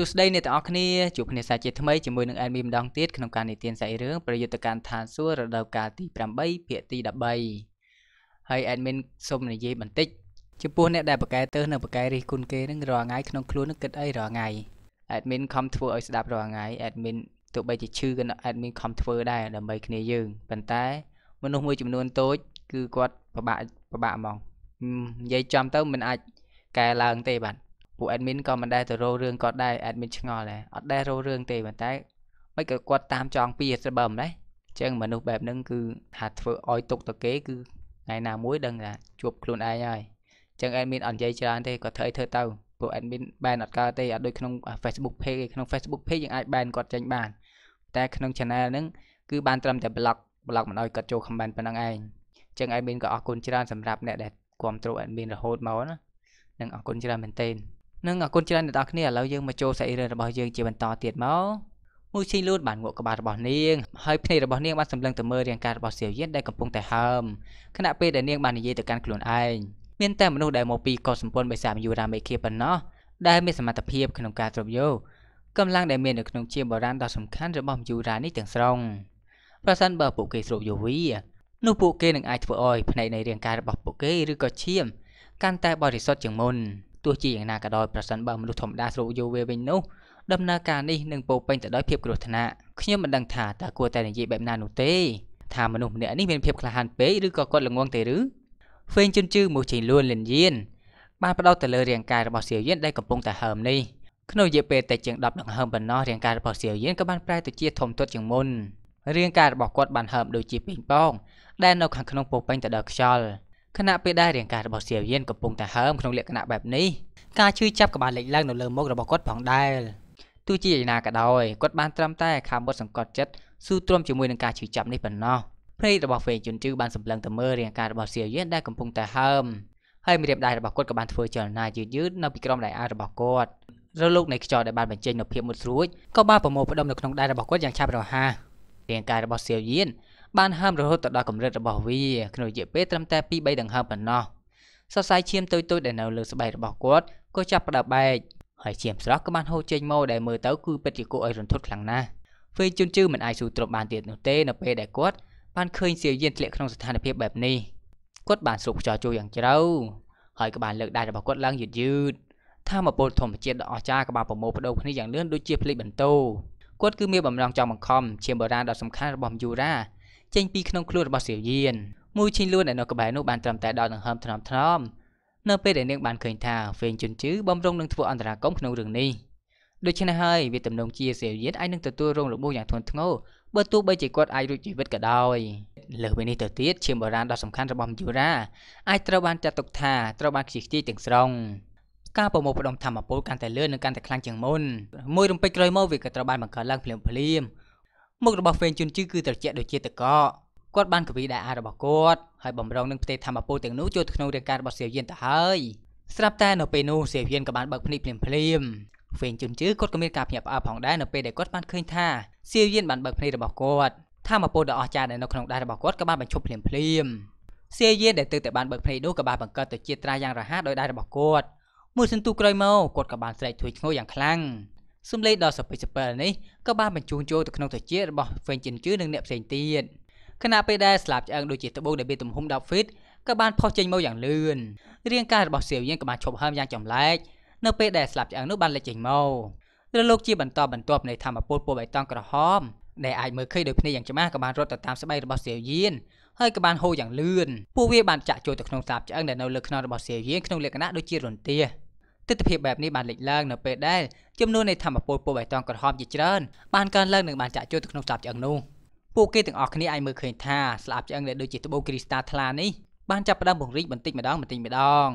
សួស្តីអ្នកទាំងអស់គ្នាជួបគ្នាសាជាថ្មីជាមួយនឹង Admin ម្ដងទៀតក្នុងការនិទានសាច់រឿងប្រយុទ្ធកម្មឋានសួគ៌រដូវកាលទី8ភាគទី13ហើយ Admin សូមនិយាយបន្តិចចំពោះអ្នកដែលបកកែទៅនិងបកកែរិះគន់គេនឹងរាល់ថ្ងៃក្នុងខ្លួននឹងគិតអីរាល់ថ្ងៃ Admin ខំធ្វើឲ្យស្ដាប់រាល់ថ្ងៃ Admin ទោះបីជាឈឺក៏ Admin ខំធ្វើដែរដើម្បីគ្នាយើងប៉ុន្តែ មនុស្សមួយចំនួនតូច គឺគាត់ពិបាកពិបាកហ្មងនិយាយចំទៅមិនអាចកែឡើងទេបាទពួក admin ក៏មិនដែលទៅរោរឿងគាត់ដែរ admin ឆ្ងល់ដែរអត់ដែលរោរឿងទេប៉ុន្តែមិនក៏គាត់តាមចង់ពី server ម្លេះអញ្ចឹងមនុស្សបែបហ្នឹងគឺហាត់ធ្វើឲ្យទុកទៅគេគឺថ្ងៃណាមួយ ដឹងថាជួបខ្លួនឯងហើយអញ្ចឹង admin អត់និយាយច្រើនទេគាត់ធ្វើឲ្យធ្វើទៅពួក admin ban អត់កើតទេអត់ដូចក្នុង Facebook page ក្នុង Facebook page យើងអាច ban គាត់ចេញបានតែក្នុង channel ហ្នឹងគឺបានត្រឹមតែ block block មិនឲ្យគាត់ចូល comment ប៉ុណ្ណឹងឯងអញ្ចឹង admin ក៏អរគុណច្រើនសម្រាប់អ្នកដែលគ្រប់គ្រង admin រហូតមកណានឹងអរគុណច្រើនមែនទែននិងអរគុណច្រើនអ្នកនរគ្នាឥឡូវយើងមកចូលសាច់រឿងរបស់យើងជាបន្តទៀតមកមូឈីលូតបានងក់ក្បាលរបស់នាងហើយភ្នែករបស់នាងបានសម្លឹងទៅមើលរាងកាយរបស់សៀវយានដែលកំពុងតែហើមខណៈពេលដែលនាងបាននិយាយទៅកាន់ខ្លួនឯងមានតែមនុស្សដែលមកពីកុលសម្ព័ន្ធបិសាមយូរ៉ាមេឃាប៉ុណ្ណោះដែលមានសមត្ថភាពក្នុងការត្រួតយកកម្លាំងដែលមាននៅក្នុងជាបរានដ៏សំខាន់របស់យូរ៉ានេះទាំងស្រុងប្រសិនបើពួកគេស្រូបយកវានោះពួកគេនឹងអាចធ្វើឲ្យផ្នែកនៃរាងកាយរបស់ពួកគេឬក៏ឈាម កាន់តែបរិសុទ្ធជាងមុន។ទោះជាយ៉ាងណាក៏ដោយប្រសិនបើមនុស្សធម្មតាស្រូបយកវាវិញនោះដំណើរការនេះនឹងពោពេញទៅដោយភាពគ្រោះថ្នាក់ខ្ញុំមិនដឹងថាតើគួរតែនិយាយបែបណានោះទេថាមនុស្សម្នាក់នេះមានភាពក្លាហាន ពេកឬក៏គាត់ល្ងងទេឬហ្វេងជន់ជឺមួយជិញលួនលិនយៀនបានបដោតទៅលើរាងកាយរបស់សៀវយៀនដែលកំពុងតែហើមនេះក្នុងរយៈពេលតែជាង10ដង្ហើមប៉ុណ្ណោះរាងកាយរបស់សៀវយៀនក៏បានប្រែទៅជាធំទាត់ជាងមុនរាងកាយរបស់គាត់បានហើមដូចជាពីងពងដែលនៅ ខាងក្នុងពោពេញទៅដោយខ្យល់ខណៈពេលដែលរាងកាយរបស់សៀវយានកំពុងតែហើមក្នុងលក្ខណៈបែបនេះការឈឺចាប់ក្បាលលេចឡើងនៅលើមុខរបស់គាត់ផងដែរទោះជាយ៉ាងណាក៏ដោយគាត់បានត្រឹមតែខាមុតសង្កត់ចិត្តស៊ូទ្រាំជាមួយនឹងការឈឺចាប់នេះប៉ុណ្ណោះភ្នែករបស់វេយុនជឺបានសម្លឹងទៅមើលរាងកាយរបស់សៀវយានដែលកំពុងតែហើមហើយម្រាមដៃរបស់គាត់ក៏បានធ្វើចលនាយឺតយឺតនៅពីក្រោមដៃអារបស់គាត់រលកនៃខ្យល់ដែលបានបញ្ចេញនូវភាពមុតស្រួចក៏បានប្រមូលផ្ដុំនៅក្នុងដៃរបស់គាត់យ៉ាងឆាប់រហ័សរាងកាយរបស់សៀវយានបានហើមរហូតទៅដល់កម្រិតរបស់វាក្នុងរយៈពេលត្រឹមតែ2-3ដង្ហើមប៉ុណ្ណោះសរសៃឈាមតូចៗដែលនៅលើស្បែករបស់គាត់ក៏ចាប់ផ្ដើមបែកហើយឈាម ស្រស់ក៏បានហូរចេញមកដែលមើលទៅគឺពិតជាគួរឲ្យរន្ធត់ខ្លាំងណាស់ហ្វេជុនជឺមិនអាចស៊ូទ្រាំបានទៀតនោះទេនៅពេលដែលគាត់បានឃើញសៀវយានធ្លាក់ក្នុងស្ថានភាពបែបនេះគាត់បានស្រុកខ្យល់ចូលយ៉ាងជ្រៅហើយក៏បានលើកដៃរបស់គាត់ឡើងយឺតយឺតធម្មពលធម្មជាតិដ៏អស្ចារ្យក៏បានប្រមូលផ្ដុំគ្នាយ៉ាងលឿនដូចជាភ្លេចបន្ទោគាត់គឺមាន បំណងចង់បង្ខំឈាមបុរាណដ៏សំខាន់របស់មយូរ៉ាចេញពីក្នុងខ្លួនរបស់សៀវយានមូឈីនលួនដែលនៅក្បែរនោះបាន ត្រឹមតែដោតដង្ហើមថ្នមថ្នមនៅពេលដែលនាងបានឃើញថាហ្វេងជុនជឺបំរុងនឹងធ្វើអន្តរាគមក្នុងរឿងនេះដូច្នេះហើយវាទំនងជាសៀវយានអាចនឹងទទួលរងរបួសយ៉ាងធ្ងន់ធ្ងរបើទោះបីជាគាត់អាចរួចជីវិតក៏ដោយលើសពីនេះទៅទៀតឈាមបុរាណដ៏សំខាន់របស់មយូរ៉ាអាចត្រូវបានចាត់ទុកថាត្រូវបានខ្ជិះខ្ជាយទាំងស្រុងការប្រមូលផ្ដុំធម្មពលកាន់តែលឿននិងកាន់តែខ្លាំងជាងមុនមួយរំពេចក្រោយមកវាក៏ត្រូវបានបង្កើតឡើងភ្លាមភ្លាមមុខរបស់ហ្វេងជុនជឺគឺត្រជាក់ដូចជាតកកគាត់បានកវីដែរអារបស់គាត់ហើយបំរុងនឹងផ្ទៃធម្មពលទាំងនោះចូលក្នុងរាងកាយរបស់សៀវយានទៅហើយស្រាប់តែនៅពេលនោះសៀវយានក៏បានបើកភ្នែកភ្លាមភ្លាមហ្វេងជុនជឺគាត់ក៏មានការភ្ញាក់ផ្អើលផងដែរនៅពេលដែលគាត់បានឃើញថាសៀវយានបានបើកភ្នែករបស់គាត់ធម្មពលដ៏អស្ចារ្យដែលនៅក្នុងដៃរបស់គាត់ក៏បានបញ្ឈប់ភ្លាមភ្លាមសៀវយានដែលទើបតែបានបើកភ្នែកនោះក៏បានបង្កើតទៅជាត្រាយ៉ាងរហ័សដោយដៃរបស់គាត់មួយសន្ទុះក្រោយមកគាត់ក៏បាន ស្រែកធួយឈ្ងោយ៉ាងខ្លាំងសំឡេងដ៏សពិសិពិលនេះក៏បានបញ្ជូនចូលទៅក្នុងត្រចៀករបស់ Feng Jinju និងអ្នកផ្សេងទៀតខណៈពេលដែលស្លាបឆ្អឹងដូចជាត្បូងដែលមានទំហំ10 feet ក៏បានផុសចេញមកយ៉ាងលឿនរាងកាយរបស់សៀវយៀងក៏បានឈប់ហើមយ៉ាងចម្លែកនៅពេលដែលស្លាបឆ្អឹងនោះបានលេចចេញមករលកជាបន្តបន្ទាប់នៃធម្មពលពណ៌បៃតងក្រហមដែលអាចមើលឃើញដោយភ្នែកយ៉ាងច្បាស់ក៏បានរត់ទៅតាមស្បែករបស់សៀវយៀនហើយក៏បានហូរយ៉ាងលឿនពួកវាបានចាក់ចូលទៅក្នុងស្លាបឆ្អឹងដែលនៅលើខ្នងរបស់សៀវយៀនក្នុងលក្ខណៈដូចជារន្ទះទិដ្ឋភាពបែបនេះបានលេចឡើងនៅពេលដែលចំនួននៃធម្មពលពណ៌បៃតងក្រហមជាច្រើនបានកើនឡើងនិងបានចាក់ចូលទៅក្នុងស្លាបឆ្អឹងនោះពួកគេទាំងអស់គ្នាអាចមើលឃើញថាស្លាបឆ្អឹងដែលដូចជាត្បូងគ្រីស្តាល់ថ្លានេះបានចាប់ផ្ដើមពង្រីកបន្តិចម្ដងបន្តិចម្ដង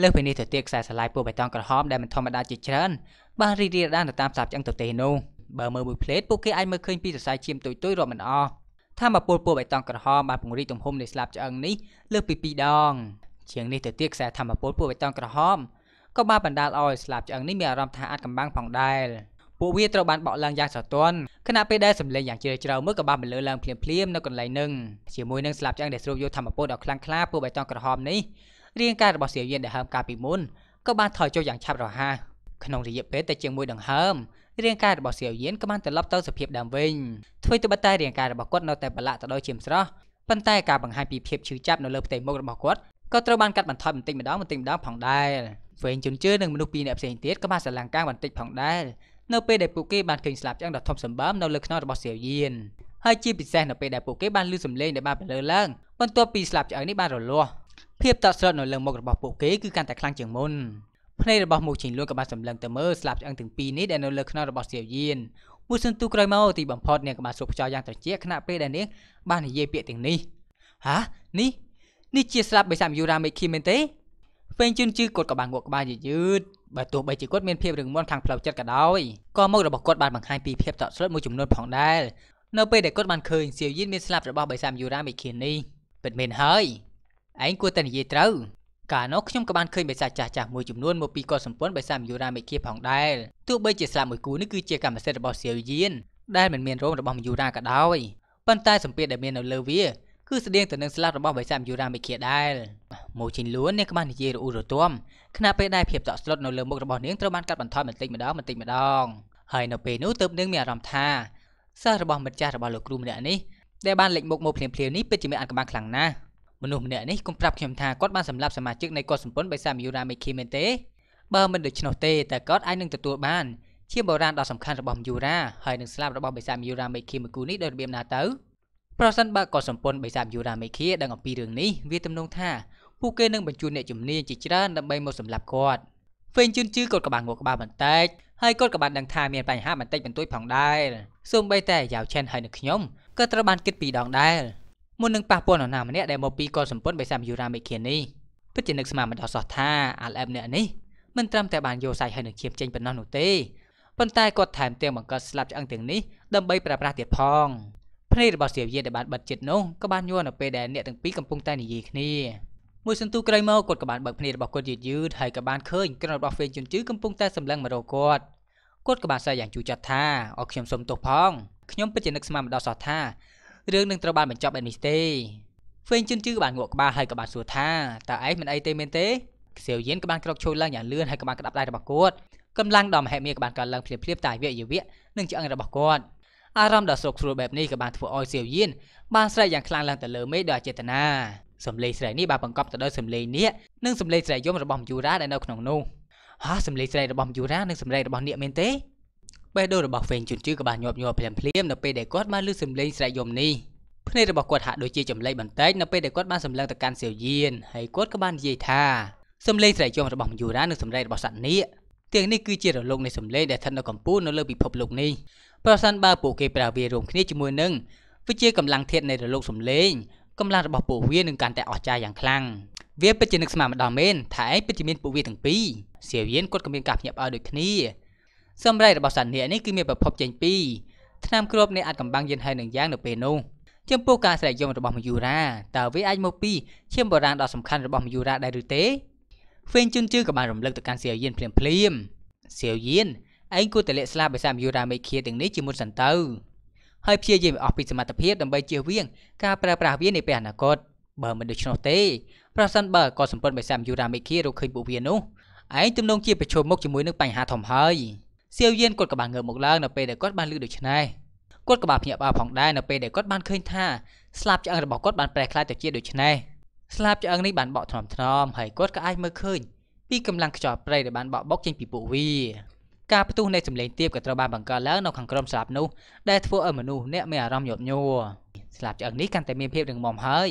លើសពីនេះទៅទៀតខ្សែស្រឡាយពណ៌បៃតងក្រហមដែលមិនធម្មតាជាច្រើនបានរីករាលដាលទៅតាមស្លាបឆ្អឹងទៅទេនោះបើមើលមួយផ្លេតពួកគេអាចមើលឃើញពីសរសៃឈាមតូចៗរាប់មិនអស់ធម្មពលពណ៌បៃតងក្រហមបានពង្រីកទំហំនៃស្លាបឆ្អឹងនេះលើសពី2ដងជាងនេះទៅទៀតខ្សែធម្មពលពណ៌បៃតងក្រហមក៏បានបណ្ដាលឲ្យស្លាបឆ្អឹងនេះមានអារម្មណ៍ថាអាចកំបាំងផងដែរពួកវាត្រូវបានបក់ឡើងយ៉ាងស្រទន់ខណៈពេលដែលសម្លេងយ៉ាងជ្រាលជ្រៅមួយក៏បានបន្លឺឡើងភ្លាមៗនៅកន្លែងនឹងជាមួយនឹងស្លាបឆ្អឹងដែលស្រូបយកធម្មពលដ៏ខ្លាំងក្លាពូបៃតងក្រហមនេះរាងកាយរបស់សៀវៀនដែលហើមកាលពីមុនក៏បានថយចុះយ៉ាងឆាប់រហ័សក្នុងរយៈពេលតែជាងមួយដង្ហើមរាងកាយរបស់សៀវយៀនក៏បានត្រឡប់ទៅសភាពដើមវិញធ្វើទៅបិទតែរាងកាយរបស់គាត់នៅតែប្រឡាក់ទៅដោយជាមស្រស់ប៉ុន្តែការបង្ហាញពីភាពឈឺចាប់នៅលើផ្ទៃមុខរបស់គាត់ក៏ត្រូវបានកាត់បន្ថយបន្តិចម្ដងបន្តិចម្ដងផងដែរវែងជន់ជឿនិងមនុស្សពីរនាក់ផ្សេងទៀតក៏បានស្រឡាំងកាំងបន្តិចផងដែរនៅពេលដែលពួកគេបានឃើញស្លាបឆ្អឹងដ៏ធំសម្បើមនៅលើខ្នងរបស់សៀវយៀនហើយជាពិសេសនៅពេលដែលពួកគេបានលឺសំឡេងដែលបានបន្លឺឡើងបន្ទាប់ពីស្លាបឆ្អឹងនេះបានរលាស់ភាពតក់ស្លុតនៅលើមុខរបស់ពួកគេគឺកាន់តែខ្លាំងជាងមុនភ្នែករបស់មូឈីងលួនក៏បានសម្លឹងទៅមើលស្លាបឆ្អឹងទាំងពីរនេះដែលនៅលើខ្នងរបស់សៀវយៀនមួយសន្ទុះក្រោយមកទីបំផុតនាងក៏បានសួរខ្យល់យ៉ាងត្រជាក់ខណៈពេលដែលនាងបាននិយាយពាក្យទាំងនេះហានេះនេះជាស្រាប់បិសាមយូរ៉ាមេឃីមែនទេហ្វេងជឿនជឺគាត់ក៏បានងក់ក្បាលយឺតបើទោះបីជាគាត់មានភាពរឹងមាំខាងផ្លូវចិត្តក៏ដោយក៏មុខរបស់គាត់បានបង្ហាញពីភាពតក់ស្លុតមួយចំនួនផងដែរនៅពេលដែលគាត់បានឃើញសៀវយីនមានស្លាប់របស់បិសាមយូរ៉ាមេឃីនេះពិតមែនហើយឯងគួរតែនិយាយត្រូវកាលនោះខ្ញុំក៏បានឃើញបិសាចាស់ចាស់មួយចំនួនមកពីកុលសម្ព័ន្ធបិសាមយូរ៉ាមេឃីផងដែរទោះបីជាស្លាប់មួយគូនេះគឺជាកម្មសិទ្ធិរបស់សៀវយីនដែលមិនមានរោងរបស់មយូរ៉ាក៏ដោយប៉ុន្តែសម្ពាធដែលមាននៅលើវាគឺស្តៀងទៅនឹងស្លាប់របស់បិសាចយូរ៉ាមេឃាដែរម៉ូជីនលួននាងក្បាស់និយាយរអ៊ូរទាំខណៈពេលដែលភាពតក់ស្លុតនៅលើមុខរបស់នាងត្រូវបានកាត់បន្ថយបន្តិចម្ដងបន្តិចម្ដងហើយនៅពេលនោះទើបនាងមានអារម្មណ៍ថាសាររបស់មិត្តចាស់របស់លោកគ្រូម្នាក់នេះដែលបានលេចមុខមកភ្លាមៗនេះពិតជាមានអាថ៌កំបាំងខ្លាំងណាស់មនុស្សម្នាក់នេះគំប្រាប់ខ្ញុំថាគាត់បានសម្លាប់សមាជិកនៃកុលសម្ព័ន្ធបិសាមយូរ៉ាមេឃីមែនទេបើមិនដូច្នោះទេតែគាត់អាចនឹងទទួលបាន ជាបរិរានដ៏សំខាន់របស់មយូរ៉ាហើយនឹងស្លាប់របស់បិសាមយូរ៉ាមេឃីមួយគូនេះដោយរបៀបណាទៅប្រសិនបើក៏សម្ព័ន្ធបិសាបយូរ៉ាមេឃាដឹងអំពីរឿងនេះវាទំនងថាពួកគេនឹងបញ្ជូនអ្នកជំនាញជាច្រើនដើម្បីមកសម្លាប់គាត់ហ្វេងជឿនជឿគាត់ក៏បានងក់ក្បាលបន្តិចហើយគាត់ក៏បានដឹងថាមានបញ្ហាបន្តិចបន្តួចផងដែរសូម្បីតែយ៉ាវឆែនហើយនឹងខ្ញុំក៏ត្រូវបានគិតពីរដងដែរមុននឹងប៉ះពាល់នរណាម្នាក់ដែលមកពីកុលសម្ព័ន្ធបិសាមយូរ៉ាមេឃានេះពិតជានឹកស្មានមិនដល់សោះថាអាល់អែបអ្នកនេះមិនត្រឹមតែបានយកសាច់ហើយនឹងឈាមចេញប៉ុណ្ណោះនោះទេប៉ុន្តែគាត់ថែមទាំងបង្កើតស្លាប់ឆ្អឹងទាំងនេះដើម្បីប្រើប្រាស់ទៀតផងភ្នែករបស់ស្រីវៀតដែលបានបិទជិតនោះក៏បានយល់នៅពេលដែលអ្នកទាំងពីរកំពុងតែនិយាយគ្នាមួយសន្ទុះក្រោយមកគាត់ក៏បានបើកភ្នែករបស់គាត់យឺតយឺតហើយក៏បានឃើញក្រណរបស់ហ្វេងជុនជឺកំពុងតែសម្លឹងមករកគាត់គាត់ក៏បានស្រាយយ៉ាងជូរចត់ថាអោខ្ញុំសុំទោសផងខ្ញុំពិតជានឹកស្មានមិនដល់សោះថារឿងនឹងត្រូវបានបញ្ចប់បែបនេះទេហ្វេងជុនជឺក៏បានងក់ក្បាលហើយក៏បានសួរថាតើឯងមិនអីទេមែនទេខ្សៀវយៀនក៏បានក្រោកឈរឡើងយ៉ាងលឿនហើយក៏បានក្តាប់ដៃរបស់គាត់កម្លាំងដ៏មហិមាក៏បានកើតឡើងភ្លាមៗតាមវិយវៈនិងឆ្អឹងរបស់គាត់អារម្មណ៍ដ៏សោកស្រួលបែបនេះក៏បានធ្វើឲ្យសៀវយៀនបានស្រែកយ៉ាងខ្លាំងឡើងទៅលើមេដោយអចេតនាសំឡេងស្រែកនេះបានបង្កប់ទៅដោយសំឡេងនាគនិងសំឡេងស្រែកយំរបស់មយូរ៉ាដែលនៅក្នុងនោះហាសំឡេងស្រែករបស់មយូរ៉ានិងសំឡេងរបស់នាគមែនទេបេះដូងរបស់វេងជុនជឺក៏បានញាប់ញ័រភ្លាមភ្លាមនៅពេលដែលគាត់បានឮសំឡេងស្រែកយំនេះភ្នែករបស់គាត់ហាក់ដូចជាចម្លែកបន្តិចនៅពេលដែលគាត់បានសម្លឹងទៅកាន់សៀវយៀនហើយគាត់ក៏បាននិយាយថាសំឡេងស្រែកយំរបស់មយូរ៉ានិងសំឡេងរបស់សត្វនាគទាំងនេះគឺជារលកនៃសម្លេងដែលស្ថិតនៅកំពូលនៅលើពិភពលោកនេះប្រសិនបើពួកគេប្រើវារួមគ្នាជាមួយនឹងវាជាកម្លាំងធាតុនៃរលកសម្លេងកម្លាំងរបស់ពួកវានឹងកាន់តែអស្ចារ្យយ៉ាងខ្លាំងវាពិតជានឹកស្មានម្ដងមែនថាឯងពិតជាមានពួកវាទាំងពីរសៀវៀនគាត់ក៏មានការភ្ញាក់ផ្អើលដូចគ្នាសម្រែករបស់សត្វនាគនេះគឺមានប្រភពចេញពីថ្នាំគ្របនៃអាចកំបាំងយិនហើយនឹងយ៉ាងនៅពេលនោះចំពោះការស្រែកយំរបស់មយូរ៉ាតើវាអាចមកពីឈាមបុរាណដ៏សំខាន់របស់មយូរ៉ាដែរឬទេហ្វេងជុនជឺក៏បានរំលឹកទៅកាន់សៀវយៀនភ្លាមភ្លាមសៀវយៀនឯងគួរតែលាកស្លាបបិសាមយូរ៉ាមេឃាទាំងនេះជាមុនសិនទៅហើយព្យាយាមអស់ពីសមត្ថភាពដើម្បីជៀសវាង ការប្រើប្រាស់វានាពេលអនាគតបើមិនដូច្នោះទេប្រសិនបើក៏សម្ពន្ធបិសាមយូរ៉ាមេឃារកឃើញពួកវានោះឯងទំនងជាប្រឈមមុខជាមួយនឹងបញ្ហាធំហើយសៀវយៀនគាត់ក៏បានងើបមកឡើងនៅពេលដែលគាត់បានឮដូច្នេះគាត់ក៏បានភ្ញាក់ផ្អើលផងដែរនៅពេលដែលគាត់បានឃើញថាស្លាបឆ្អឹងរបស់គាត់បានប្រែក្លាយទៅជាដូច្នេះ។ស្លាបឆ្អឹងនេះបានបកថ្នមថ្នមហើយគាត់ក៏អាចមើលឃើញពីកម្លាំងខ្យល់ព្រៃដែលបានបក់បុកចេញពីពួកវាការផ្ទុះនៃសម្លេងទាបក៏ត្រូវបានបង្កើតឡើងនៅខាងក្រោមស្លាបនោះដែលធ្វើឲ្យមនុស្សអ្នកមានអារម្មណ៍ញាប់ញ័រស្លាបឆ្អឹងនេះកាន់តែមានភាពរឹងមាំហើយ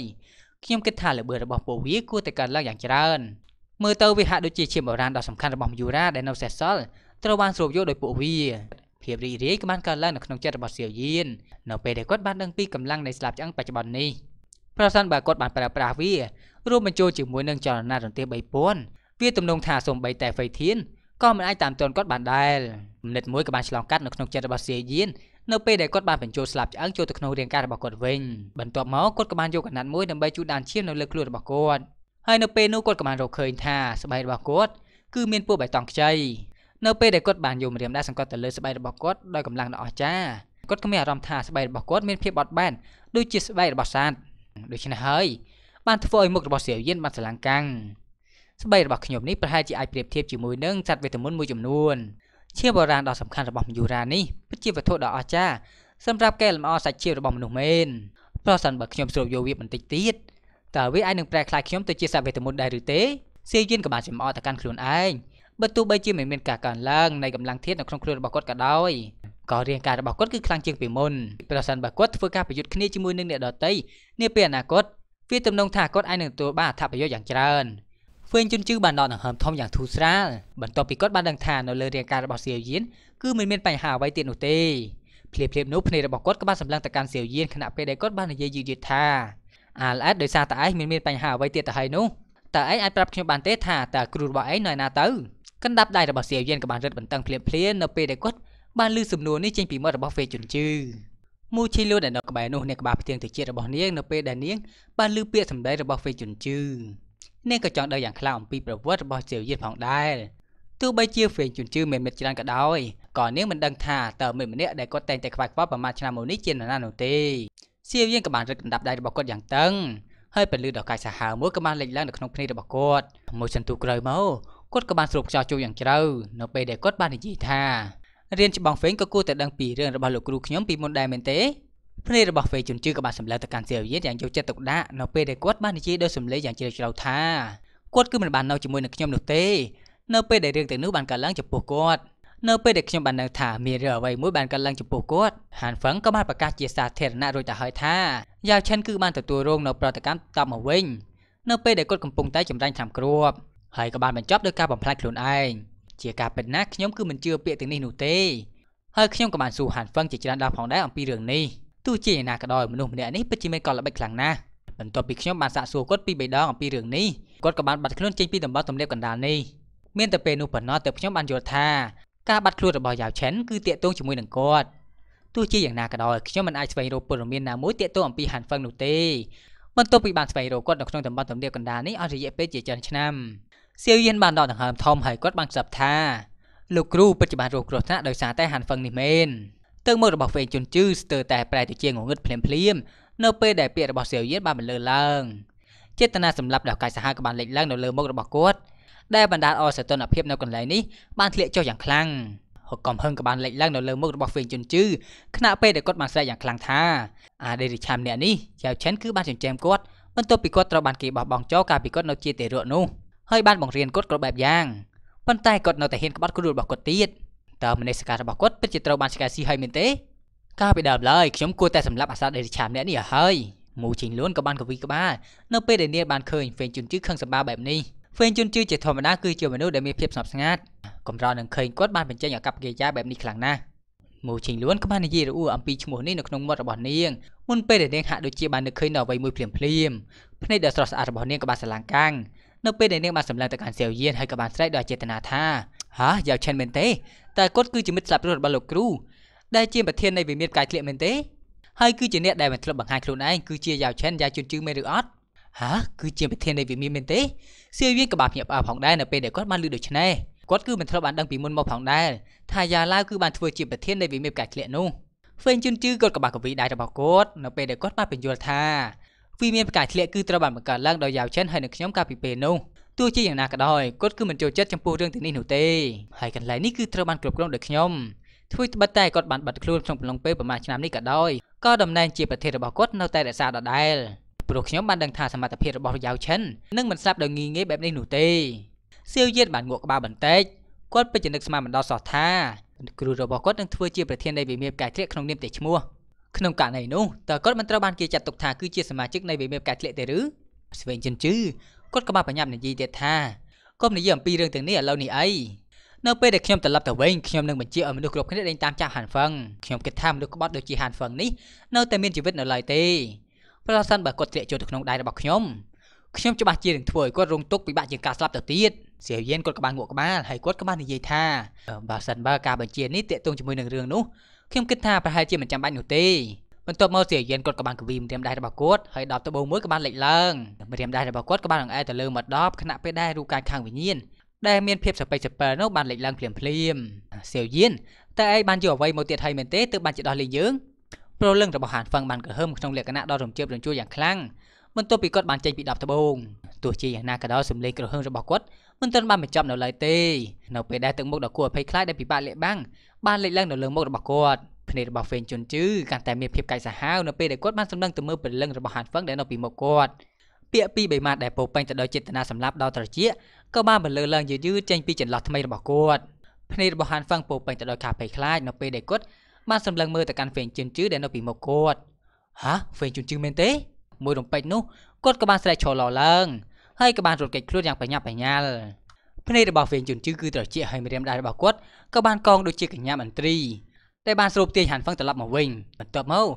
ខ្ញុំគិតថាល្បឿនរបស់ពួកវាគួរតែកើនឡើងយ៉ាងច្រើនមើលទៅវាហាក់ដូចជាឈាមបុរាណដ៏សំខាន់របស់មយូរ៉ាដែលនៅសេសសល់ត្រូវបានស្រូបយកដោយពួកវាភាពរីករាយក៏បានកើតឡើងនៅក្នុងចិត្តរបស់សៀវយៀននៅពេលដែលគាត់បានដឹងពីកម្លាំងនៃស្លាបឆ្អឹងបច្ចុប្បន្ននេះប្រសិនបើគាត់បានប្រើប្រាស់វារួមបញ្ចូលជាមួយនឹងចលនារន្ទះ3000វាទំនងថាសូម្បីតែហ្វេធានក៏មិនអាចតាមទាន់គាត់បានដែរគំនិតមួយក៏បានឆ្លងកាត់នៅក្នុងចិត្តរបស់សៀយៀននៅពេលដែលគាត់បានបញ្ចូលស្លាប់ឆ្អឹងចូលទៅក្នុងរាងកាយរបស់គាត់វិញបន្ទាប់មកគាត់ក៏បានយកកណាត់មួយដើម្បីជួយដានឈាមនៅលើខ្លួនរបស់គាត់ហើយនៅពេលនោះគាត់ក៏បានរកឃើញថាស្បែករបស់គាត់គឺមានពណ៌បៃតងខ្ចីនៅពេលដែលគាត់បានយំរាមដែរសង្កត់ទៅលើស្បែករបស់គាត់ដោយកម្លាំងដ៏អស្ចារ្យគាត់ក៏មានអារម្មណ៍ថាស្បែករបស់គាត់មានភាពបត់បែនដូចជាស្បែករបស់សត្វដូច្នេះហើយ បានធ្វើឲ្យមុខរបស់ស្រីវៀនបានស្រឡាំងកាំងស្បែករបស់ខ្ញុំនេះប្រហែលជាអាចប្រៀបធៀបជាមួយនឹងសត្វវេទមន្តមួយចំនួនជាបរាណដ៏សំខាន់របស់មយូរ៉ានេះពិតជាវត្ថុដ៏អស្ចារ្យសម្រាប់កែលម្អសាច់ឈាមរបស់មនុស្សមែនប្រសិនបើខ្ញុំស្រូបយកវាបន្តិចទៀតតើវាអាចនឹងប្រែក្លាយខ្ញុំទៅជាសត្វវេទមន្តដែរឬទេសៀវយិនក៏បានចំអកទៅកាន់ខ្លួនឯងបើទោះបីជាមិនមានការកើនឡើងនៃកម្លាំងធាតុនៅក្នុងខ្លួនរបស់គាត់ក៏ដោយក៏រាងកាយរបស់គាត់គឺខ្លាំងជាងពីមុនប្រសិនបើគាត់ធ្វើការប្រយុទ្ធគ្នាជាមួយនឹងអ្នកដទៃនាពេលអនាគតវាទំនងថាគាត់អាចនឹងទទួលបានអត្ថប្រយោជន៍យ៉ាងច្រើនហ្វេងជុនជឺបានដកដង្ហើមធំយ៉ាងធូរស្រាលបន្ទាប់ពីគាត់បានដឹងថានៅលើរាងកាយរបស់សៀវយៀនគឺមិនមានបញ្ហាអ្វីទៀតនោះទេភ្លាមៗនោះភ្នែករបស់គាត់ក៏បានសម្លឹងទៅកាន់សៀវយៀនខណៈពេលដែលគាត់បាននិយាយយឺតៗថាអាឡអេតដោយសារតើឯងមានមានបញ្ហាអ្វីទៀតទៅហើយនោះតើឯងអាចប្រាប់ខ្ញុំបានទេថាតើគ្រូរបស់ឯងនៅណាទៅកណ្ដាប់ដៃរបស់សៀវយៀនក៏បានរឹតបន្តឹងភ្លាមៗនៅពេលដែលគាត់បានលើសំណួរនេះចេញពីមាត់របស់ហ្វេជុនជឺមូឈីលូដែលនៅក្បែរនោះអ្នកក្បាលផ្ទៀងទៅជាតិរបស់នាងនៅពេលដែលនាងបានលើពាក្យសម្ដីរបស់ហ្វេជុនជឺនាងក៏ចង់ដឹងយ៉ាងខ្លាំងអំពីប្រវត្តិរបស់ជាវយិតផងដែរទោះបីជាហ្វេជុនជឺមានមិត្តច្រើនក៏ដោយក៏នាងមិនដឹងថាតើមិត្តម្នាក់ដែលគាត់តែងតែខ្វាយខ្វល់ប្រមាណឆ្នាំមុននេះជានរណានោះទេសៀវយិនក៏បានរឹតដណ្ដាប់ដៃរបស់គាត់យ៉ាងតឹងហើយពលឺដល់កាយសាហាវមួយក៏បានលេចឡើងនៅក្នុងភ្នែករបស់គាត់មួយសន្ទុះក្រោយមកគាត់ក៏បានស្រូបខ្យល់ជោគយ៉ាងជ្រៅនៅពេលដែលគាត់បាននិយាយថារៀនច្បងហ្វេងក៏គួរតែដឹងពីរឿងរបស់លោកគ្រូខ្ញុំពីមុនដែរមែនទេភ្នែករបស់ហ្វេងជន់ជឿក៏បានសម្លឹងទៅកាន់សេរីយយ៉ាងយកចិត្តទុកដាក់នៅពេលដែលគាត់បាននិយាយដោយសំឡេងយ៉ាងជ្រាលជ្រៅថាគាត់គឺមិនបាននៅជាមួយនឹងខ្ញុំនោះទេ នៅពេលដែលរឿងទាំងនោះបានកើតឡើងចំពោះគាត់នៅពេលដែលខ្ញុំបានដឹងថាមានរឿងអ្វីមួយបានកើតឡើងចំពោះគាត់ហានហ្វឹងក៏បានប្រកាសជាសាធារណៈរួចទៅហើយថាយ៉ាវឆិនគឺបានទទួលរងនៅប្រតិកម្មតបមកវិញនៅពេលដែលគាត់កំពុងតែចម្រាញ់តាមគ្រាប់ហើយក៏បានបញ្ចប់ដោយការបំផ្លាញខ្លួនឯងជាការពិតណាស់ខ្ញុំគឺមិនជឿពាក្យទាំងនេះនោះទេហើយខ្ញុំក៏បានសួរហានហ្វឹងជាច្រើនដងផងដែរអំពីរឿងនេះទោះជាយ៉ាងណាក៏ដោយមនុស្សម្នាក់នេះពិតជាមានកលល្បិចខ្លាំងណាស់បន្ទាប់ពីខ្ញុំបានសាកសួរគាត់ពីរបីដងអំពីរឿងនេះគាត់ក៏បានបាត់ខ្លួនចេញពីតំបន់ទំនាបកណ្ដាលនេះមានតែពេលនោះប៉ុណ្ណោះទើបខ្ញុំបានយល់ថាការបាត់ខ្លួនរបស់យ៉ាវឆិនគឺតាកទងជាមួយនឹងគាត់ទោះជាយ៉ាងណាក៏ដោយខ្ញុំមិនអាចស្វែងរកព័ត៌មានណាមួយតាកទងអំពីហានហ្វឹងនោះទេបន្ទាប់ពីបានស្វែងរកគាត់នៅក្នុងតំបន់ទំនាបកណ្ដាលនេះអស់រយៈពេលជាច្រើនឆ្នាំសៀវយិនបានដកដង្ហើមធំហើយគាត់បានស្ដាប់ថាលោកគ្រូពិតជាបានរងគ្រោះថ្នាក់ដោយសារតែហានហ្វឹងនេះមែនទឹកមុខរបស់ហ្វេងជុនជឺស្ទើរតែប្រែទៅជាងងឹតភ្លាមភ្លាមនៅពេលដែលពាក្យរបស់សៀវយិនបានបន្លឺឡើងចេតនាសម្លាប់ដល់កាយសាហាវក៏បានលេចឡើងនៅលើមុខរបស់គាត់ដែលបណ្ដាលឲ្យសតនភាពនៅកន្លែងនេះបានធ្លាក់ចុះយ៉ាងខ្លាំងហុកកំហឹងក៏បានលេចឡើងនៅលើមុខរបស់ហ្វេងជុនជឺខណៈពេលដែលគាត់បានស្រែកយ៉ាងខ្លាំងថាអាដេរីឆាមអ្នកនេះចៅឆិនគឺបានចិញ្ចែមគាត់បន្ទាប់ពីគាត់ត្រូវបានគេបោះបង់ចោលកាលពីគាត់នៅជាទេរៈនោះ។ហើយបានបង្រៀនគាត់គ្រប់បែបយ៉ាងប៉ុន្តែគាត់នៅតែហ៊ាន ក្បត់គ្រូរបស់គាត់ទៀតតើមនសិការរបស់គាត់ពិតជាត្រូវបានឆ្កែស៊ីហើយមែនទេកាលពីដើមឡើយខ្ញុំគួរតែសម្លាប់អាសាដេរិឆាមអ្នកនេះឲ្យហើយមូជីងលួនក៏បានកវីក្បាលនៅពេលដែលនាងបានឃើញហ្វេងជុនជឺខឹងសម្បាបែបនេះហ្វេងជុនជឺជាធម្មតាគឺជាមនុស្សដែលមានភាពស្ងប់ស្ងាត់កំរោនឹងឃើញគាត់បានបញ្ចេញអាកប្បកិរិយាបែបនេះខ្លាំងណាស់មូជីងលួនក៏បាននិយាយរអ៊ូអំពីឈ្មោះនេះនៅក្នុងមាត់របស់នាងមុនពេលដែលនាងហាក់ដូចជាបាននឹកឃើញនៅអ្វីមួយភ្លាមភ្លាមភ្នែកដ៏ស្រស់ស្អាតរបស់នាងក៏បានសឡាងកាំងនៅពេលដែលនាងបានសម្លាប់ទៅកាន់សៀវយានហើយក៏បានស្រែកដោយចេតនាថាហាយ៉ាវឆិនមែនទេតែគាត់គឺជាមិត្តស្លាប់រស់របស់លោកគ្រូដែលជាប្រធាននៃវិមានកាយធ្លាក់មែនទេហើយគឺជាអ្នកដែលមិនធ្លាប់បង្ហាញខ្លួនឯងគឺជាយ៉ាវឆិនយ៉ាវជុនជឺមែនឬអត់ហាគឺជាប្រធាននៃវិមានមែនទេសៀវយានក៏បានភ្ញាក់ផ្អើលផងដែរនៅពេលដែលគាត់បានឮដូច្នេះគាត់គឺមិនធ្លាប់បានដឹងពីមុនមកផងដែរថាយ៉ាឡាវគឺបានធ្វើជាប្រធាននៃវិមានកាយធ្លាក់នោះហ្វេងជុនជឺគាត់ក៏បានកវីដែររបស់គាត់នៅពេលដែលគាត់បានបញ្យល់ថាវិមានផ្កាយធ្លាក់គឺត្រូវបានបង្កើតឡើងដោយយ៉ាវចិនហើយនឹងខ្ញុំកាលពីពេលនោះទោះជាយ៉ាងណាក៏ដោយគាត់គឺមិនចូលចិត្តចំពោះរឿងទាំងនេះនោះទេហើយកន្លែងនេះគឺត្រូវបានគ្រប់គ្រងដោយខ្ញុំធ្វើត្បិតតែគាត់បានបាត់ខ្លួនក្នុងកំឡុងពេលប្រមាណឆ្នាំនេះក៏ដោយក៏តំណែងជា ប្រធានរបស់គាត់នៅ តែរក្សាដដែលព្រោះខ្ញុំបានដឹងថាសមត្ថភាពរបស់យ៉ាវឈិននឹងមិនស្លាប់ដោយងាយងាយបែបនេះនោះទេសៀវយានបានងក់ក្បាលបន្តិចគាត់ពេចនិកស្មារតីដល់សោះថាគ្រូរបស់គាត់នឹងធ្វើជាប្រធាននៃវិមានកាយធ្លាក់ក្នុងនាមតែឈ្មោះក្នុងករណីនោះតើគាត់មិនត្រូវបានគេចាត់ទុកថាគឺជាសមាជិកនៃវិមានការធ្លាក់ទេឬស្វែងចិនជឺគាត់ក៏បានបញ្ញាប់និយាយទៀតថាគាត់និយាយអំពីរឿងទាំងនេះឥឡូវនេះអីនៅពេលដែលខ្ញុំត្រឡប់ទៅវិញខ្ញុំនឹងបញ្ជាឲ្យមនុស្សគ្រប់គ្នាដេញតាមចាប់ហានហ្វឹងខ្ញុំគិតថាមនុស្សក្បត់ដូចជាហានហ្វឹងនេះនៅតែមានជីវិតនៅឡើយទេប្រសិនបើគាត់ធ្លាក់ចូលទៅក្នុងដៃរបស់ខ្ញុំខ្ញុំច្បាស់ជានឹងធ្វើឲ្យគាត់រងទុក្ខពិបាកជាងការស្លាប់ទៅទៀតសៀវយានគាត់ក៏បានងក់ក្បាលហើយគាត់ក៏បាននិយាយថាបើសិនបើការបញ្ជានេះតាក់ទងជាមួយនឹងរឿងនោះខ្ញុំគិតថាប្រហែលជាមិនចាំបាច់នោះទេបន្ទាប់មកសៀរៀនគាត់ក៏បានគវីម្រាមដៃរបស់គាត់ហើយដបត្បូងមួយក៏បានលេចឡើងម្រាមដៃរបស់គាត់ក៏បានអង្អែលទៅលើមកដបខណៈពេលដែលរូបកាយខាងវិញ្ញាណដែលមានភាពសពេចសពិលនោះបានលេចឡើងភ្លាមភ្លាមសៀវយៀនតើឯងបានយកអ្វីមកទៀតហើយមែនទេទើបបានជាដោះលែងយើងព្រលឹងរបស់ហានហ្វឹងបានក្រហើមក្នុងលក្ខណៈដ៏រំជើបរំជួលយ៉ាងខ្លាំងបន្ទាប់ពីគាត់បានចេញពីដបត្បូងទោះជាយ៉ាងណាក៏ដោយសំឡេងក្រហើមរបស់គាត់មិនទាន់បានបញ្ចប់នៅឡើយទេនៅពេលដែលទឹកមុខដ៏គួរឲ្យភ័យខ្លាចដែលពិបាកលាក់បាំងបានលេចឡើងនៅលើមុខរបស់គាត់ភ្នែករបស់ Fen Chun Chư កាន់តែមានភាពកាចសាហាវនៅពេលដែលគាត់បានសម្លឹងទៅមើលពលឹងរបស់ Han Feng ដែលនៅពីមុខគាត់ពាក្យពីបីម៉ាត់ដែលពោពេញទៅដោយចេតនាសម្លាប់ដល់ត្រជាក៏បានបន្លឺឡើងយឺយឺចេញពីចន្លោះថ្មីរបស់គាត់ភ្នែករបស់ Han Feng ពោពេញទៅដោយការភ័យខ្លាចនៅពេលដែលគាត់បានសម្លឹងមើលទៅកាន់ Fen Chun Chư ដែលនៅពីមុខគាត់ហា Fen Chun Chư មែនទេមួយរំពេចនោះគាត់ក៏បានស្រែកឈរឡឡើងហើយក៏បានរត់គេចខ្លួនយ៉ាងប្រញាប់ប្រញាល់ភ្នែករបស់វេងជុនជឺគឺត្រជាក់ហើយម្រាមដៃរបស់គាត់ក៏បានកងដូចជាកញ្ញាមន្ត្រីដែលបានស្រូបទាញហានហ្វឹងត្រឡប់មកវិញបន្ទាប់មក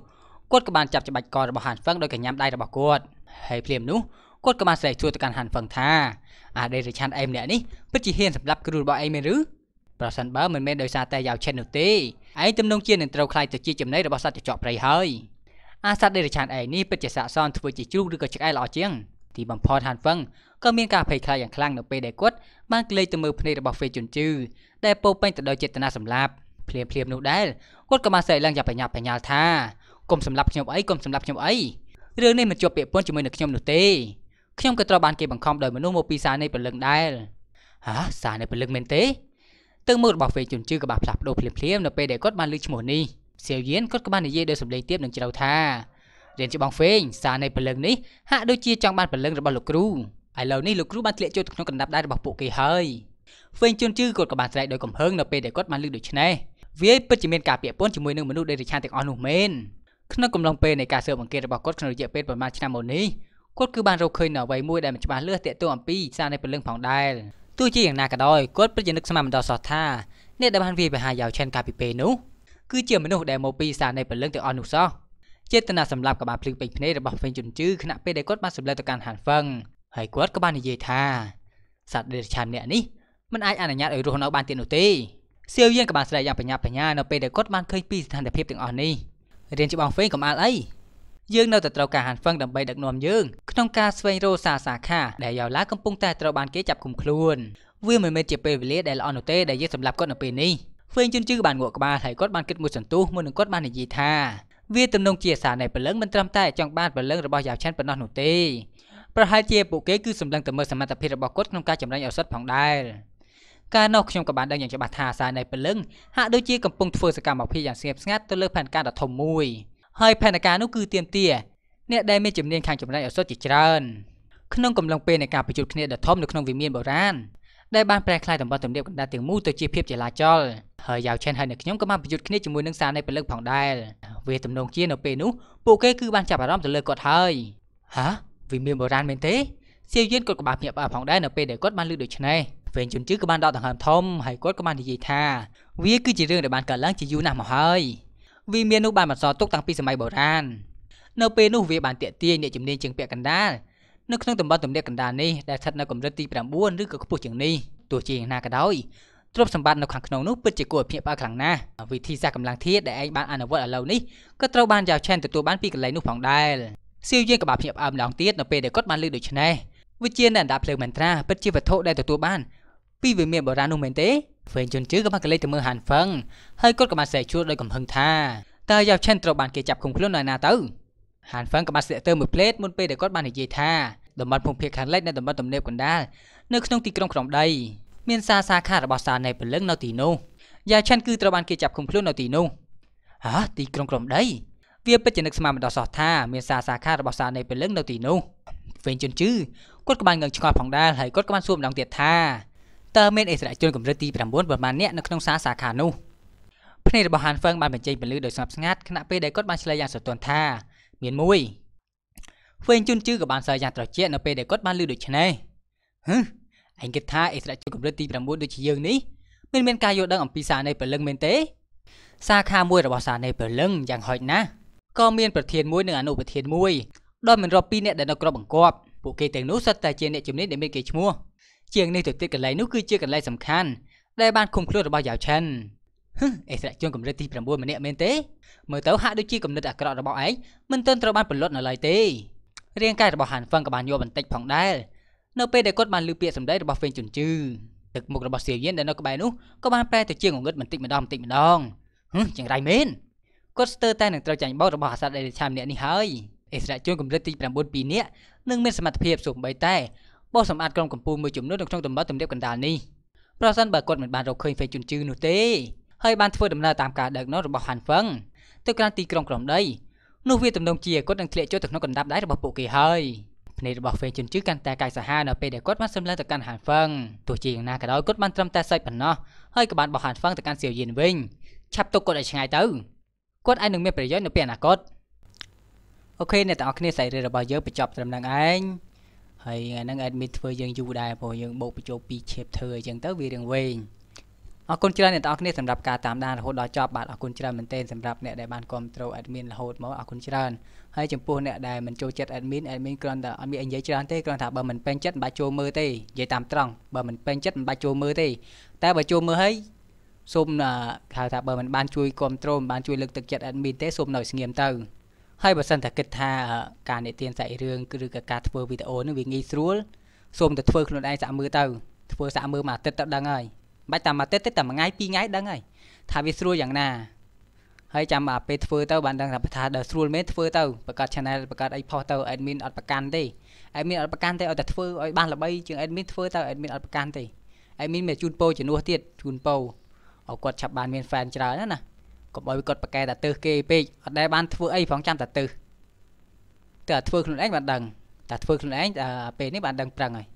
គាត់ក៏បានចាប់ច្បាច់ករបស់ហានហ្វឹងដោយកញ្ញាមដៃរបស់គាត់ហើយភ្លាមនោះគាត់ក៏បានស្រែកសួរទៅកាន់ហានហ្វឹងថាអាដេរិឆានអេមអ្នកនេះពិតជាហ៊ានសម្លាប់គ្រូរបស់អេមមែនឬប្រសិនបើមិនមែនដោយសារតែយ៉ាវឆិននោះទេឯងទំនងជានឹងត្រូវខ្លាយទៅជាចំណីរបស់សត្វចចកព្រៃហើយអាសត្វដេរិឆានអេមនេះពិតជាស័ក្តិសមធ្វើជាជ្រូកឬក៏ឆ្កែល្អជាងទីបំផុតហានវឹងក៏មានការភ័យខ្លាចយ៉ាងខ្លាំងនៅពេលដែលគាត់បាន ក្លែកទៅមើលភ្នែករបស់ហ្វេជុនជឺដែលពោពេញទៅដោយចេតនាសម្លាប់ភ្លាមភ្លាមនោះដែរគាត់ក៏បានស្រែកឡើងយ៉ាងបញ្ញាបញ្ញាថាកុំសម្លាប់ខ្ញុំអីកុំសម្លាប់ខ្ញុំអីរឿងនេះមិនជាប់ពាក់ព័ន្ធជាមួយនឹងខ្ញុំនោះទេខ្ញុំក៏ត្រូវបានគេបង្ខំដោយមនុស្សមកពីសារនៃព្រលឹងដែរហាសារនៃព្រលឹងមែនទេទឹកមុខរបស់ហ្វេជុនជឺក៏បានផ្លាស់ប្ដូរភ្លាមភ្លាមនៅពេលដែលគាត់បានលើកឈ្មោះនេះសៀវយៀនគាត់ក៏បាននិយាយដោយសម្លេងទាបនិងជ្រៅថារៀនជាបងហ្វេងសារនៃពលឹងនេះហាក់ដូចជាចង់បានពលឹងរបស់លោកគ្រូឥឡូវនេះលោកគ្រូបានធ្លាក់ចូលទៅក្នុងកណ្ដាប់ដៃរបស់ពួកគេហើយហ្វេងជន់ជឺគាត់ក៏បានស្រែកដោយកំហឹងនៅពេលដែលគាត់បានលើកដូច្នេះវាពិតជាមានការពាក់ព័ន្ធជាមួយនឹងមនុស្សដែលរិឆាទាំងអស់នោះមែនក្នុងកំឡុងពេលនៃការស៊ើបអង្កេតរបស់គាត់ក្នុងរយៈពេលប្រមាណឆ្នាំមុននេះគាត់គឺបានរកឃើញនៅអ្វីមួយដែលមិនច្បាស់លាស់ទាក់ទងអំពីសារនៃពលឹងផងដែរទោះជាយ៉ាងណាក៏ដោយគាត់ពិតជានឹកស្មានមិនដល់សោះថាអ្នកដែលបានវាយប្រហារយ៉ាវឆេនកាលពីពេលនោះគឺជាមនុស្សដែលមកពីសារនៃពលឹងទាំងអស់នោះសោះចេតនាសម្លាប់ក្បាលភ្លឺពេញភ្នែករបស់វេងជុនជឺខណៈពេលដែលគាត់បានសម្លាប់ទៅកាន់ហានហ្វឹងហើយគាត់ក៏បាននិយាយថាសត្វដេរឆានម្នាក់នេះមិនអាចអនុញ្ញាតឲ្យរស់នៅបានទៀតនោះទេសៀវយានក៏បានស្រែកយ៉ាងបញ្ញាបញ្ញានៅពេលដែលគាត់បានឃើញពីស្ថានភាពទាំងអស់នេះរៀនច្បងវេងកំអាលអីយើងនៅតែត្រូវការហានហ្វឹងដើម្បីដឹកនាំយើងក្នុងការស្វែងរកសារសាខាដែលយ៉ាវឡាកំពុងតែត្រូវបានគេចាប់ឃុំខ្លួនវាមិនមែនជាពេលវេលាដែលល្អនោះទេដែលយើងសម្រាប់គាត់នៅពេលនេះវេងជុនជឺបានងក់ក្បាលហើយគាត់បានគិតមួយសន្ទុះមុននឹងគាត់បាននិយាយថាវាទំនងជាសារនៃព្រលឹងមិនត្រឹមតែចង់បានព្រលឹងរបស់យ៉ាវឆានប៉ុណ្ណោះនោះទេប្រហែលជាពួកគេគឺសម្លឹងទៅមើលសមត្ថភាពរបស់គាត់ក្នុងការចម្រាញ់ឱសថផងដែរកាលនោះខ្ញុំក៏បានដឹងយ៉ាងច្បាស់ថាសារនៃព្រលឹងហាក់ដូចជាកំពុងធ្វើសកម្មភាពយ៉ាងស្ងៀមស្ងាត់ទៅលើផែនការដ៏ធំមួយហើយផែនការនោះគឺទាមទារអ្នកដែលមានជំនាញខាងចម្រាញ់ឱសថជាច្រើន ក្នុងកំឡុងពេលនៃការប្រជុំគ្នាដ៏ធំនៅក្នុងវិមានបុរាណដែលបានប្រែក្លាយតំបន់ទំនាបកណ្ដាលទាំងមូលទៅជាភាពចលាចលហើយយ៉ាវឆេនហើយអ្នកខ្ញុំក៏បានប្រយុទ្ធគ្នាជាមួយនឹងសារនៃពលឹកផងដែរវាទំនងជានៅពេលនោះពួកគេគឺបានចាប់អារម្មណ៍ទៅលើគាត់ហើយហាវាមានបុរាណមែនទេសៀវយៀនគាត់ក៏បានភ្ញាក់ផ្អើលផងដែរនៅពេលដែលគាត់បានលើកដូចនេះវេនជុនជឺក៏បានដកដង្ហើមធំហើយគាត់ក៏បាននិយាយថាវាគឺជារឿងដែលបានកើតឡើងជាយូរណាស់មកហើយវាមាននោះបានបន្សល់ទុកតាំងពីសម័យបុរាណនៅពេលនោះវាបានតាក់ទាញអ្នកជំនាញជើងពាក់កណ្ដាលនៅក្នុងតំបន់ទំនាបកណ្ដាលនេះដែលស្ថិតនៅកម្រិតទី9ឬក៏ខ្ពស់ជាងនេះទោះជាយ៉ាងណាក៏ដោយទ្រព្យសម្បត្តិនៅខាងក្នុងនោះពិតជាគួរឲ្យភ្ញាក់ផ្អើលខ្លាំងណាស់វិធីសាស្ត្រកម្លាំងធាតុដែលឯងបានអនុវត្តឥឡូវនេះក៏ត្រូវបានយ៉ាវឆែនទទួលបានពីកន្លែងនោះផងដែរសៀវយាងក៏បានភ្ញាក់ផ្អើលម្ដងទៀតនៅពេលដែលគាត់បានលើកដូច្នេះវិជានៅអណ្ដាតភ្លើងមន្ត្រាពិតជាវត្ថុដែលទទួលបានពីវិមានបរានោះមែនទេហ្វេនជុនជឺក៏បានកលេចទៅមើលហានហ្វឹងហើយគាត់ក៏បានស្រែកជួលដោយកំហឹងថាតើយ៉ាវឆែនត្រូវបានគេចាប់ឃុំខ្លួននៅណាទៅហានហ្វឹងក៏បានស្ទាក់ទៅមួយផ្លេតមុនពេលដែលគាត់បាននិយាយថាតំបន់ភូមិភាគខាងលិចនៅតំបន់ទំនាបកណ្ដាលនៅក្នុងទីក្រុងក្រំដីមានសារសាខារបស់សារនៃពលឹងនៅទីនោះយ៉ាឆាន់គឺត្រូវបានគេចាប់ឃុំខ្លួននៅទីនោះហាទីក្រុងក្រំដី វាពិតជានឹកស្មានមិនដល់សោះថាមានសារសាខារបស់សារនៃពលឹងនៅទីនោះវិញជន់ជឺគាត់ក៏បានងើងឆ្ងល់ផងដែរហើយគាត់ក៏បានសួរម្ដងទៀតថាតើមានអិសរាជជនកម្រិតទី9ប្រមាណអ្នកនៅក្នុងសារសាខានោះភ្នែករបស់ហានហ្វឹងបានបញ្ចេញពន្លឺដោយស្ងប់ស្ងាត់ខណៈពេលដែលគាត់បានឆ្លើយយ៉ាងសន្ទាន់ថាមានមួយវិញជន់ជឺក៏បានឆ្លើយយ៉ាងត្រជាក់នៅពេលដែលគាត់បានឮដូច្នេះហឹឯងគិតថាអិសរាជជនកម្រិតទី9ដូចជាយើងនេះមិនមានការយល់ដឹងអំពីសារនៃព្រលឹងមែនទេសាខាមួយរបស់សារនៃព្រលឹងយ៉ាងហោចណាស់ក៏មានប្រធានមួយនិងអនុប្រធានមួយដោយមិនរាប់ពីអ្នកដែលនៅក្របបង្គាប់ពួកគេទាំងនោះសុទ្ធតែជាអ្នកជំនាញដែលមានគេឈ្មោះជាងនេះទៅទៀតកន្លែងនោះគឺជាកន្លែងសំខាន់ដែលបានឃុំខ្លួនរបស់យ៉ាវឆិនអេសរាជជនកម្រិតទី9ម្នាក់មែនទេមើលទៅហាក់ដូចជាគំនិតអាក្រក់របស់ឯងមិនទាន់ត្រូវបានបន្លត់នៅឡើយទេរាងកាយរបស់ហានហ្វឹងក៏បានយល់បន្តិចផងដែរនៅពេលដែលគាត់បានឮពាក្យសម្ដីរបស់ហ្វេងជុនជឺទឹកមុខរបស់សៀវយិនដែលនៅក្បែរនោះក៏បានប្រែទៅជាងងឹតបន្តិចម្ដងបន្តិចម្ដងហឹមចង្រៃមែនគាត់ស្ទើរតែនឹងត្រូវចាញ់បោករបស់អាសាតអេលីឆាម្នាក់នេះហើយអេសរាជូនកម្រិតទី9 2នាក់នឹងមានសមត្ថភាពសូម្បីតែបោះសម្អាតក្រុមកម្ពុជាមួយចំនួននៅក្នុងតំបន់ទំនាបកណ្ដាលនេះប្រសិនបើគាត់មិនបានរកឃើញហ្វេងជុនជឺនោះទេហើយបានធ្វើដំណើរតាមការដឹកនាំរបស់ហាន់ហ្វឹងទៅកាន់ទីក្រុងក្រំដីនោះវាទំនងជាគាត់នឹងធ្លាក់ចូលទៅក្នុងកណ្ដាប់ដៃរបស់ពួកគេហើយនៃរបស់ហ្វេងជុនជឺកាន់តែកាយសាហាវនៅពេលដែលគាត់បានសម្លឹងទៅកាន់ហានហ្វឹងទោះជាយ៉ាងណាក៏ដោយគាត់បានត្រឹមតែសេចប៉ុណ្ណោះហើយក៏បានបោះហានហ្វឹងទៅកាន់សៀវយិនវិញឆាប់ទុកគាត់ឲ្យឆ្ងាយទៅគាត់អាចនឹងមានប្រយោជន៍នៅពេលអនាគតអូខេអ្នកទាំងអស់គ្នាសាច់រឿងរបស់យើងបញ្ចប់ត្រឹមនឹងឯងហើយថ្ងៃហ្នឹង admin ធ្វើយើងយូរដែរព្រោះយើងបោកបញ្ចូលពី chapter អញ្ចឹងទៅវារឿងវែងអរគុណច្រើនអ្នកទាំងអស់គ្នាសម្រាប់ការតាមដានរហូតដល់ចប់បាទអរគុណច្រើនមែនទែនសម្រាប់អ្នកដែលបានគ្រប់គ្រង admin រហូតមកអរគុណច្រើនហើយចំពោះអ្នកដែលមិនចូលចិត្ត admin admin គ្រាន់តែអត់មានអីនិយាយច្រើនទេគ្រាន់តែបើមិនពេញចិត្តមិនបាច់ចូលមើលទេនិយាយតាមត្រង់បើមិនពេញចិត្តមិនបាច់ចូលមើលទេតែបើចូលមើលហើយសូមហៅថាបើមិនបានជួយគ្រប់គ្រងមិនបានជួយលើកទឹកចិត្ត admin ទេសូមនៅស្ងៀមទៅហើយបើសិនតែគិតថាការនិទានសាច់រឿងឬក៏ការធ្វើវីដេអូនេះវាងាយស្រួលសូមតែធ្វើខ្លួនឯងសាក់មើលទៅធ្វើសាក់មើលមួយអាទិត្យទៅដឹងហើយបាច់តាមអាទិត្យទេតាមមួយថ្ងៃពីរថ្ងៃដឹងហើយថាវាស្រួលយ៉ាងណាហើយចាំបើពេលធ្វើទៅបានដឹងថាថាដល់ស្រួលមែនធ្វើទៅបង្កើត channel បង្កើតអីផុសទៅ admin អត់ប្រកាន់ទេ admin អត់ប្រកាន់ទេឲ្យតែធ្វើឲ្យបានល្បីជាង admin ធ្វើទៅ admin អត់ប្រកាន់ទេ admin មានជូនពោជំនួសទៀតជូនពោឲ្យគាត់ចាប់បានមាន fan ច្រើនណាណាកុំឲ្យគាត់ប្រកែតែទៅគេពេកអត់ដែលបានធ្វើអីផងចាំតែទៅតែធ្វើខ្លួនឯងបានដឹងតែធ្វើខ្លួនឯងពេលនេះបានដឹងប្រឹងហើយ